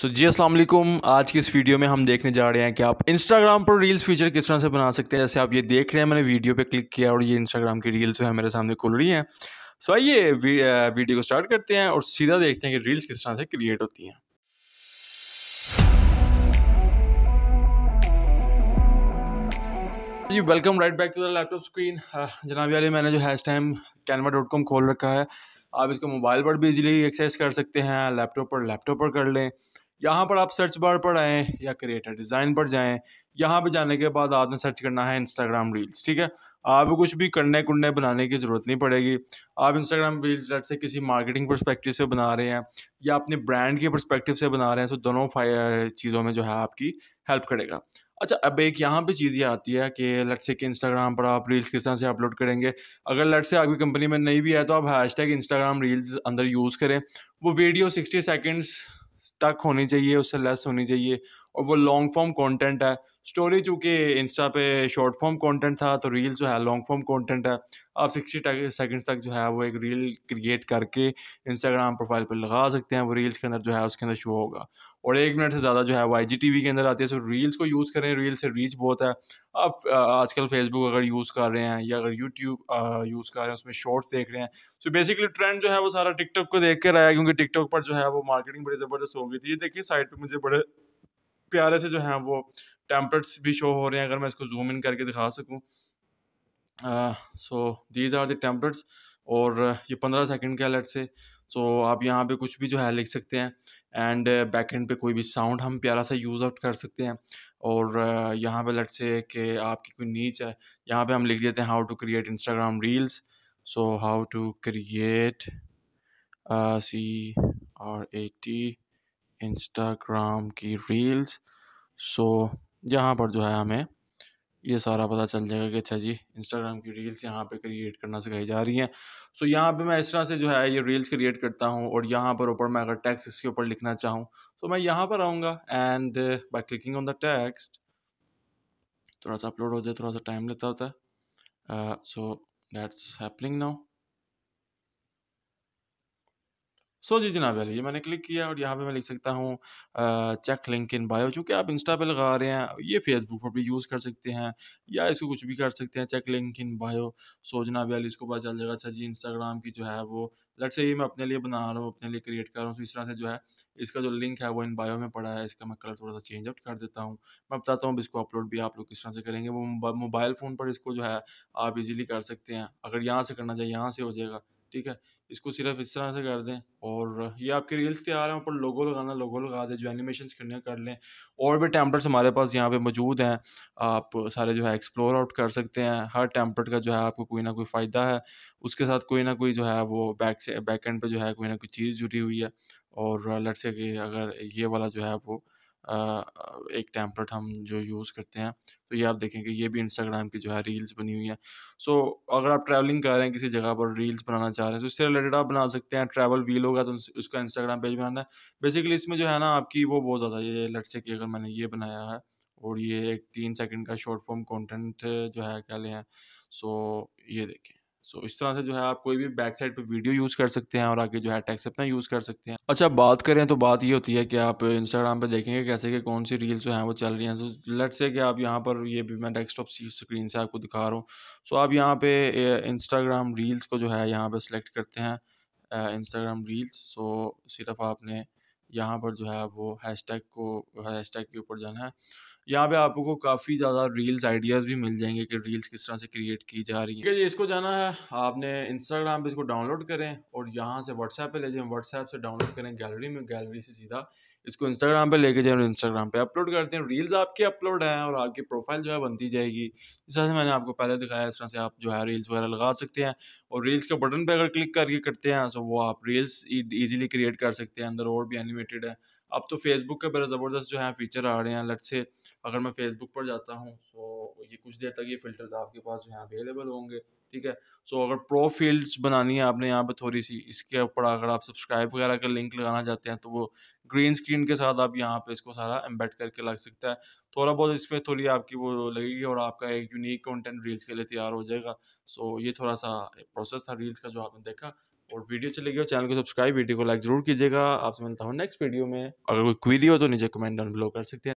सो जी असलम आज की इस वीडियो में हम देखने जा रहे हैं कि आप इंस्टाग्राम पर रील्स फीचर किस तरह से बना सकते हैं जैसे आप ये देख रहे हैं मैंने वीडियो पे क्लिक किया और ये इंस्टाग्राम की रील्स जो है मेरे सामने खुल रही हैं सो आइए वीडियो को स्टार्ट करते हैं और सीधा देखते हैं कि रील्स किस तरह से क्रिएट होती हैं जी welcome right back to the laptop screen जनाब अली मैंने जो hash time Canva dot com खोल रखा है आप इसको मोबाइल पर भी इजीली एक्सेस कर सकते हैं लैपटॉप पर लैपटॉप पर कर लें यहाँ पर आप सर्च बार पर आएँ या क्रिएटर डिज़ाइन पर जाएँ यहाँ पर जाने के बाद आपने सर्च करना है इंस्टाग्राम रील्स ठीक है आप कुछ भी करने कुंडे बनाने की ज़रूरत नहीं पड़ेगी आप इंस्टाग्राम रील्स से किसी मार्केटिंग परस्पेक्टिव से बना रहे हैं या अपने ब्रांड के परस्पेक्टिव से बना रहे हैं तो दोनों चीज़ों में जो है आपकी हेल्प करेगा अच्छा अब एक यहाँ पे चीज़ ये आती है कि लट से कि इंस्टाग्राम पर आप रील्स किस तरह से अपलोड करेंगे अगर लट से आपकी कंपनी में नहीं भी है तो आप हैश टैग इंस्टाग्राम रील्स अंदर यूज़ करें वो वीडियो सिक्सटी सेकेंड्स तक होनी चाहिए उससे लेस होनी चाहिए और वो लॉन्ग फॉर्म कंटेंट है स्टोरी चूँकि इंस्टा पे शॉर्ट फॉर्म कंटेंट था तो रील जो है लॉन्ग फॉर्म कंटेंट है आप सिक्सटी सेकंड्स तक जो है वो एक रील क्रिएट करके इंस्टाग्राम प्रोफाइल पर लगा सकते हैं वो रील्स के अंदर जो है उसके अंदर शो होगा और एक मिनट से ज़्यादा जो है वो आई के अंदर आती है सो रील्स को यूज़ करें रील से रीच बहुत है आप आजकल फेसबुक अगर यूज़ कर रहे हैं या अगर यूट्यूब यूज़ कर रहे हैं उसमें शॉर्ट्स देख रहे हैं सो बेसिकली ट्रेंड जो है वो सारा टिकटॉक को देख कर आया क्योंकि टिकटॉक पर जो है वो मार्केटिंग बड़ी ज़बरदस्त हो गई थी ये देखिए साइड पर मुझे बड़े प्यारे से जो हैं वो टेम्पलेट्स भी शो हो रहे हैं अगर मैं इसको जूम इन करके दिखा सकूँ सो दीज आर दैम्पलेट्स और ये पंद्रह सेकेंड का अलर्ट से तो आप यहाँ पे कुछ भी जो है लिख सकते हैं एंड बैक एंड पे कोई भी साउंड हम प्यारा सा यूज़ आउट कर सकते हैं और यहाँ पे लट से कि आपकी कोई नीच है यहाँ पे हम लिख देते हैं how to create Instagram reels so how to create C R A T Instagram की रील्स सो यहाँ पर जो है हमें ये सारा पता चल जाएगा कि अच्छा जी इंस्टाग्राम की रील्स यहाँ पे क्रिएट करना सिखाई जा रही हैं सो so, यहाँ पे मैं इस तरह से जो है ये रील्स क्रिएट करता हूँ और यहाँ पर ऊपर मैं अगर टेक्स्ट इसके ऊपर लिखना चाहूँ तो so, मैं यहाँ पर आऊँगा and by clicking on the text थोड़ा सा अपलोड हो जाए थोड़ा सा टाइम लेता होता है so that's happening now so जी जनाब ये मैंने क्लिक किया और यहाँ पे मैं लिख सकता हूँ चेक लिंक इन बायो चूँकि आप इंस्टा पे लगा रहे हैं ये फेसबुक पर भी यूज़ कर सकते हैं या इसको कुछ भी कर सकते हैं check link in bio so जनाब याली इसको पता चल जाएगा अच्छा जी इंस्टाग्राम की जो है वो लट से ये मैं अपने लिए बना रहा हूँ अपने लिए क्रिएट कर रहा हूँ तो इस तरह से जो है इसका जो लिंक है वो इन बायो में पड़ा है इसका मैं कलर थोड़ा सा चेंज आउट कर देता हूँ मैं बताता हूँ इसको अपलोड भी आप लोग किस तरह से करेंगे वो मोबाइल फ़ोन पर इसको जो है आप इजीली कर सकते हैं अगर यहाँ से करना चाहिए यहाँ से हो जाएगा ठीक है इसको सिर्फ इस तरह से कर दें और ये आपके रील्स तैयार हैं ऊपर लोगो लगाना लोगो लगा दें जो एनिमेशन करने कर लें और भी टैंपलेट्स हमारे पास यहाँ पे मौजूद हैं आप सारे जो है एक्सप्लोर आउट कर सकते हैं हर टैंपलेट का जो है आपको कोई ना कोई फ़ायदा है उसके साथ कोई ना कोई जो है वो बैक से बैक एंड पर जो है कोई ना कोई चीज़ जुड़ी हुई है और लट से कि अगर ये वाला जो है वो एक टैंपलेट हम जो यूज़ करते हैं तो ये आप देखेंगे ये भी इंस्टाग्राम की जो है रील्स बनी हुई हैं सो अगर आप ट्रैवलिंग कर रहे हैं किसी जगह पर रील्स बनाना चाह रहे हैं तो उससे रिलेटेड आप बना सकते हैं ट्रैवल व्हील होगा तो उसका इंस्टाग्राम पेज बनाना है बेसिकली इसमें जो है ना आपकी वो बहुत ज़्यादा ये लट से कि अगर मैंने ये बनाया है और ये एक तीन सेकेंड का शॉर्ट फॉर्म कॉन्टेंट जो है क्या लें सो ये देखें सो इस तरह से जो है आप कोई भी बैक साइड पे वीडियो यूज़ कर सकते हैं और आगे जो है टैक्स अपना यूज़ कर सकते हैं अच्छा बात करें तो बात ये होती है कि आप इंस्टाग्राम पे देखेंगे कैसे कि कौन सी रील्स जो हैं वो चल रही हैं सो लेट से कि आप यहाँ पर ये भी मैं डेस्कटॉप स्क्रीन से आपको दिखा रहा हूँ सो आप यहाँ पे इंस्टाग्राम रील्स को जो है यहाँ पर सेलेक्ट करते हैं इंस्टाग्राम रील्स सो सिर्फ आपने यहाँ पर जो है वो हैश को हैश के ऊपर जाना है यहाँ पे आपको काफ़ी ज़्यादा रील्स आइडियाज़ भी मिल जाएंगे कि रील्स किस तरह से क्रिएट की जा रही है जी इसको जाना है आपने इंस्टाग्राम पे इसको डाउनलोड करें और यहाँ से व्हाट्सएप पे ले जाएं व्हाट्सएप से डाउनलोड करें गैलरी में गैलरी से सीधा इसको इंस्टाग्राम पे लेके जाए और इंस्टाग्राम पे अपलोड करते हैं रील्स आपके अपलोड हैं और आपकी प्रोफाइल जो है बनती जाएगी जिस तरह से मैंने आपको पहले दिखाया इस तरह से आप जो है रील्स वगैरह लगा सकते हैं और रील्स के बटन पर अगर क्लिक करके करते हैं तो वो आप रील्स ईजिली क्रिएट कर सकते हैं अंदर और भी एनिमेटेड है अब तो फेसबुक के बड़े ज़बरदस्त जो है फीचर आ रहे हैं लट से अगर मैं फेसबुक पर जाता हूँ तो ये कुछ देर तक ये फ़िल्टर्स आपके पास जो है अवेलेबल होंगे ठीक है सो अगर प्रो बनानी है आपने यहाँ पर थोड़ी सी इसके ऊपर अगर आप सब्सक्राइब वगैरह का लिंक लगाना चाहते हैं तो वो ग्रीन स्क्रीन के साथ आप यहाँ पे इसको सारा एम्बेड करके लग सकता है थोड़ा बहुत इस पर थोड़ी आपकी वो लगेगी और आपका एक यूनिक कंटेंट रील्स के लिए तैयार हो जाएगा सो ये थोड़ा सा प्रोसेस था रील्स का जो आपने देखा और वीडियो चले गई चैनल को सब्सक्राइब वीडियो को लाइक जरूर कीजिएगा आपसे मिलता हूँ नेक्स्ट वीडियो में अगर कोई क्वीरी हो तो नीचे कमेंट डाउन बिलो कर सकते हैं